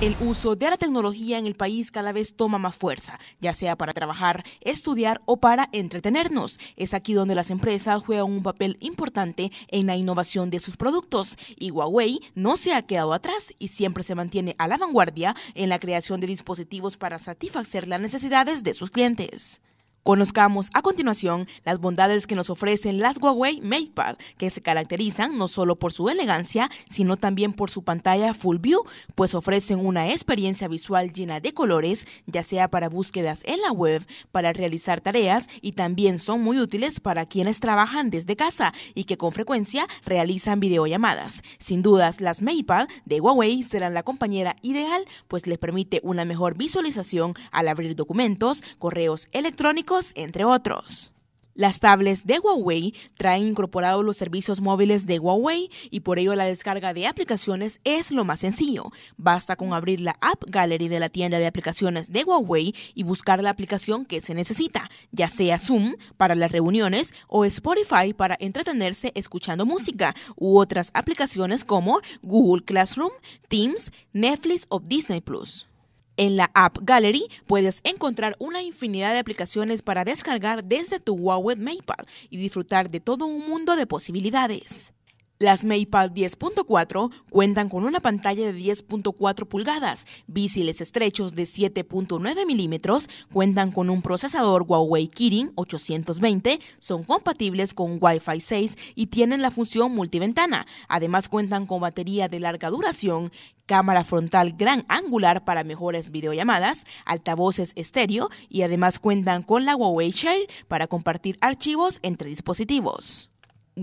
El uso de la tecnología en el país cada vez toma más fuerza, ya sea para trabajar, estudiar o para entretenernos. Es aquí donde las empresas juegan un papel importante en la innovación de sus productos y Huawei no se ha quedado atrás y siempre se mantiene a la vanguardia en la creación de dispositivos para satisfacer las necesidades de sus clientes. Conozcamos a continuación las bondades que nos ofrecen las Huawei MatePad, que se caracterizan no solo por su elegancia, sino también por su pantalla Full View, pues ofrecen una experiencia visual llena de colores, ya sea para búsquedas en la web, para realizar tareas y también son muy útiles para quienes trabajan desde casa y que con frecuencia realizan videollamadas. Sin dudas, las MatePad de Huawei serán la compañera ideal, pues les permite una mejor visualización al abrir documentos, correos electrónicos, entre otros. Las tablets de Huawei traen incorporados los servicios móviles de Huawei y por ello la descarga de aplicaciones es lo más sencillo. Basta con abrir la App Gallery de la tienda de aplicaciones de Huawei y buscar la aplicación que se necesita, ya sea Zoom para las reuniones o Spotify para entretenerse escuchando música u otras aplicaciones como Google Classroom, Teams, Netflix o Disney Plus. En la App Gallery puedes encontrar una infinidad de aplicaciones para descargar desde tu Huawei MatePad y disfrutar de todo un mundo de posibilidades. Las Meipad 10.4 cuentan con una pantalla de 10.4 pulgadas, vísiles estrechos de 7.9 milímetros, cuentan con un procesador Huawei Kirin 820, son compatibles con Wi-Fi 6 y tienen la función multiventana. Además cuentan con batería de larga duración, cámara frontal gran angular para mejores videollamadas, altavoces estéreo y además cuentan con la Huawei Share para compartir archivos entre dispositivos.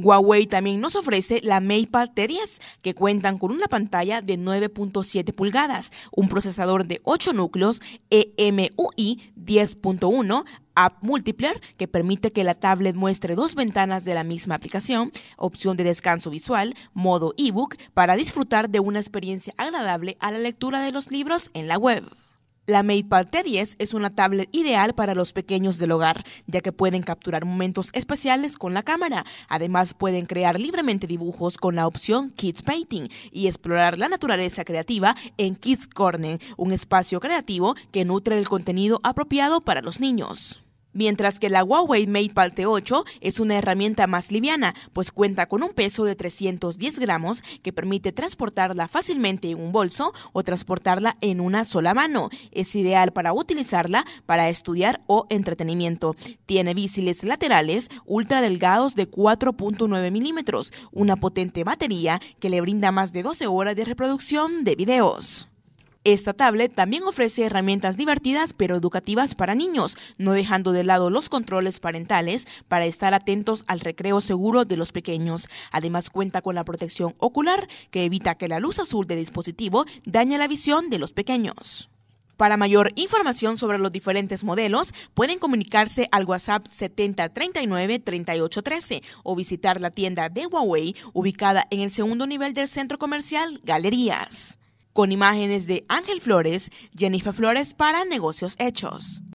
Huawei también nos ofrece la MatePad T10, que cuentan con una pantalla de 9.7 pulgadas, un procesador de 8 núcleos EMUI 10.1, App Multipler, que permite que la tablet muestre dos ventanas de la misma aplicación, opción de descanso visual, modo ebook, para disfrutar de una experiencia agradable a la lectura de los libros en la web. La MatePad T10 es una tablet ideal para los pequeños del hogar, ya que pueden capturar momentos especiales con la cámara. Además, pueden crear libremente dibujos con la opción Kids Painting y explorar la naturaleza creativa en Kids Corner, un espacio creativo que nutre el contenido apropiado para los niños mientras que la Huawei Mate t 8 es una herramienta más liviana, pues cuenta con un peso de 310 gramos que permite transportarla fácilmente en un bolso o transportarla en una sola mano. Es ideal para utilizarla para estudiar o entretenimiento. Tiene vísiles laterales ultra delgados de 4.9 milímetros, una potente batería que le brinda más de 12 horas de reproducción de videos. Esta tablet también ofrece herramientas divertidas pero educativas para niños, no dejando de lado los controles parentales para estar atentos al recreo seguro de los pequeños. Además cuenta con la protección ocular que evita que la luz azul del dispositivo dañe la visión de los pequeños. Para mayor información sobre los diferentes modelos, pueden comunicarse al WhatsApp 7039-3813 o visitar la tienda de Huawei ubicada en el segundo nivel del centro comercial Galerías con imágenes de Ángel Flores, Jennifer Flores para Negocios Hechos.